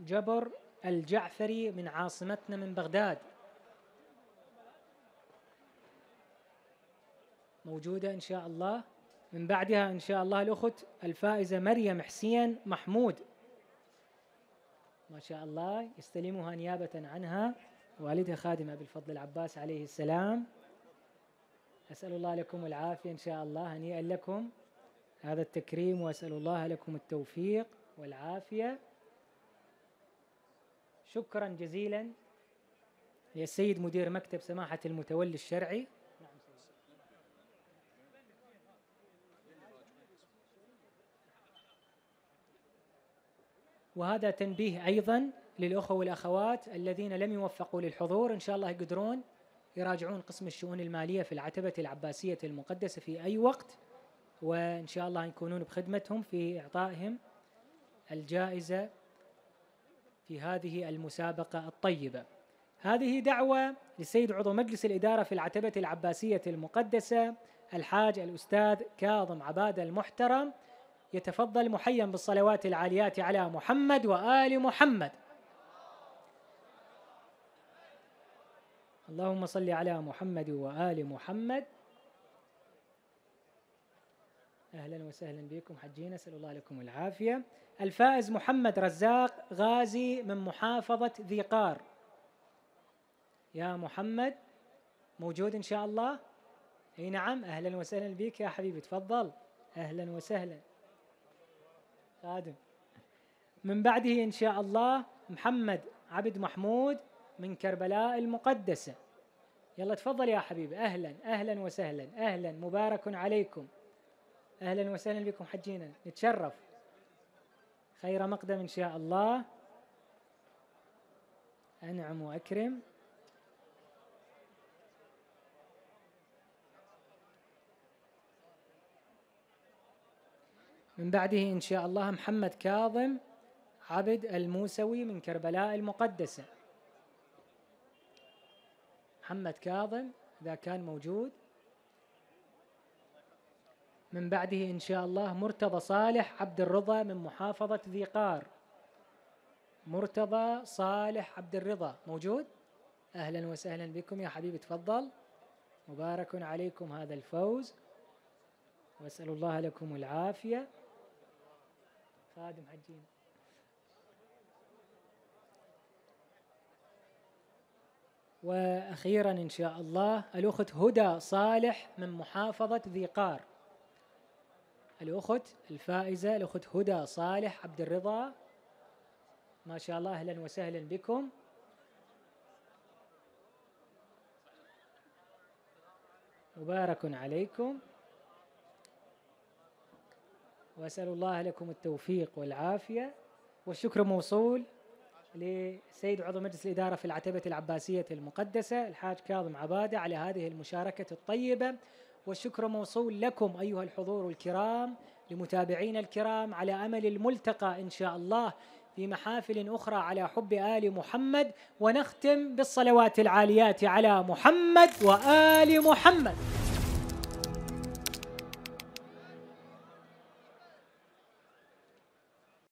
جبر الجعفري من عاصمتنا من بغداد موجودة إن شاء الله من بعدها إن شاء الله الأخت الفائزة مريم حسين محمود ما شاء الله يستلمها نيابة عنها والدها خادمة بالفضل العباس عليه السلام أسأل الله لكم العافية إن شاء الله هنيئا لكم هذا التكريم وأسأل الله لكم التوفيق والعافية شكرا جزيلا للسيد مدير مكتب سماحة المتولي الشرعي وهذا تنبيه أيضا للأخوة والأخوات الذين لم يوفقوا للحضور إن شاء الله يقدرون يراجعون قسم الشؤون المالية في العتبة العباسية المقدسة في أي وقت وإن شاء الله يكونون بخدمتهم في إعطائهم الجائزة في هذه المسابقة الطيبة هذه دعوة للسيد عضو مجلس الإدارة في العتبة العباسية المقدسة الحاج الأستاذ كاظم عبادة المحترم يتفضل محيا بالصلوات العاليات على محمد وآل محمد اللهم صل على محمد وآل محمد أهلا وسهلا بكم حجينا أسأل الله لكم العافية الفائز محمد رزاق غازي من محافظة ذي قار يا محمد موجود إن شاء الله أي نعم أهلا وسهلا بك يا حبيبي تفضل أهلا وسهلا قادم من بعده إن شاء الله محمد عبد محمود من كربلاء المقدسة يلا تفضل يا حبيبي أهلا أهلا وسهلا أهلا مبارك عليكم أهلا وسهلا بكم حجينا نتشرف خير مقدم إن شاء الله أنعم وأكرم من بعده إن شاء الله محمد كاظم عبد الموسوي من كربلاء المقدسة محمد كاظم إذا كان موجود من بعده إن شاء الله مرتضى صالح عبد الرضا من محافظة ذي قار مرتضى صالح عبد الرضا موجود أهلا وسهلا بكم يا حبيبي تفضل مبارك عليكم هذا الفوز وأسأل الله لكم العافية خادم حجينا واخيرا ان شاء الله الاخت هدى صالح من محافظه ذي قار الاخت الفائزه الاخت هدى صالح عبد الرضا ما شاء الله اهلا وسهلا بكم مبارك عليكم واسال الله لكم التوفيق والعافيه والشكر موصول للسيد عضو مجلس الإدارة في العتبة العباسية المقدسة الحاج كاظم عبادة على هذه المشاركة الطيبة والشكر موصول لكم أيها الحضور الكرام لمتابعينا الكرام على أمل الملتقى إن شاء الله في محافل أخرى على حب آل محمد ونختم بالصلوات العاليات على محمد وآل محمد